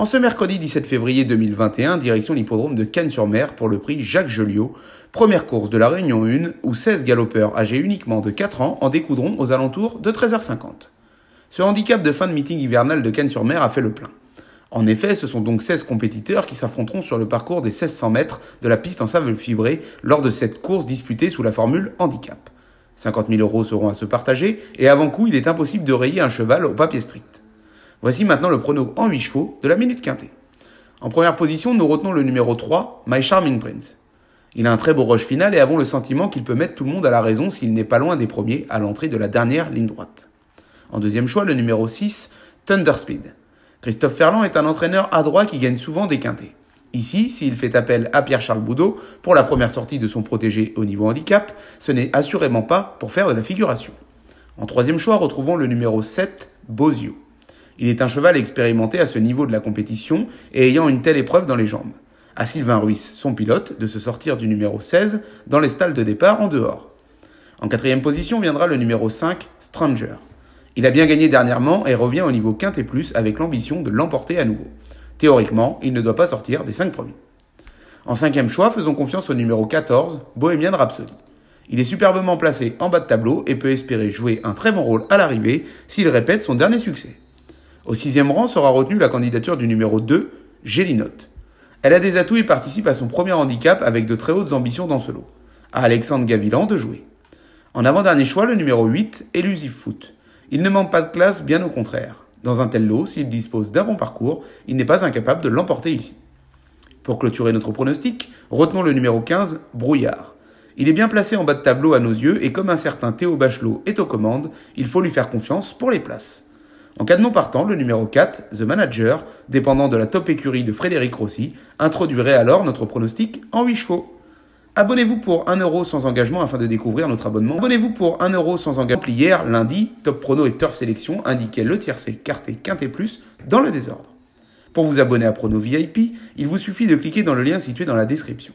En ce mercredi 17 février 2021, direction l'hippodrome de Cannes-sur-Mer pour le prix Jacques Joliot, première course de la Réunion 1 où 16 galopeurs âgés uniquement de 4 ans en découdront aux alentours de 13h50. Ce handicap de fin de meeting hivernal de Cannes-sur-Mer a fait le plein. En effet, ce sont donc 16 compétiteurs qui s'affronteront sur le parcours des 1600 mètres de la piste en sable fibré lors de cette course disputée sous la formule handicap. 50 000 euros seront à se partager et avant coup, il est impossible de rayer un cheval au papier strict. Voici maintenant le prono en 8 chevaux de la minute quintée. En première position, nous retenons le numéro 3, My Charming Prince. Il a un très beau rush final et avons le sentiment qu'il peut mettre tout le monde à la raison s'il n'est pas loin des premiers à l'entrée de la dernière ligne droite. En deuxième choix, le numéro 6, Thunderspeed. Christophe Ferland est un entraîneur adroit qui gagne souvent des quintés. Ici, s'il fait appel à Pierre-Charles Boudot pour la première sortie de son protégé au niveau handicap, ce n'est assurément pas pour faire de la figuration. En troisième choix, retrouvons le numéro 7, Bozio. Il est un cheval expérimenté à ce niveau de la compétition et ayant une telle épreuve dans les jambes. À Sylvain Ruiz, son pilote, de se sortir du numéro 16 dans les stalles de départ en dehors. En quatrième position viendra le numéro 5, Stranger. Il a bien gagné dernièrement et revient au niveau et plus avec l'ambition de l'emporter à nouveau. Théoriquement, il ne doit pas sortir des 5 premiers. En cinquième choix, faisons confiance au numéro 14, Bohemian Rhapsody. Il est superbement placé en bas de tableau et peut espérer jouer un très bon rôle à l'arrivée s'il répète son dernier succès. Au sixième rang sera retenue la candidature du numéro 2, Gélinotte. Elle a des atouts et participe à son premier handicap avec de très hautes ambitions dans ce lot. À Alexandre Gavilan de jouer. En avant-dernier choix, le numéro 8, Elusive Foot. Il ne manque pas de classe, bien au contraire. Dans un tel lot, s'il dispose d'un bon parcours, il n'est pas incapable de l'emporter ici. Pour clôturer notre pronostic, retenons le numéro 15, Brouillard. Il est bien placé en bas de tableau à nos yeux et comme un certain Théo Bachelot est aux commandes, il faut lui faire confiance pour les places. En cas de non partant, le numéro 4, The Manager, dépendant de la top écurie de Frédéric Rossi, introduirait alors notre pronostic en 8 chevaux. Abonnez-vous pour 1 euro sans engagement afin de découvrir notre abonnement. Abonnez-vous pour 1 euro sans engagement. Hier, lundi, Top Prono et Turf Sélection indiquaient le tiercé, quarté, quintet plus dans le désordre. Pour vous abonner à Prono VIP, il vous suffit de cliquer dans le lien situé dans la description.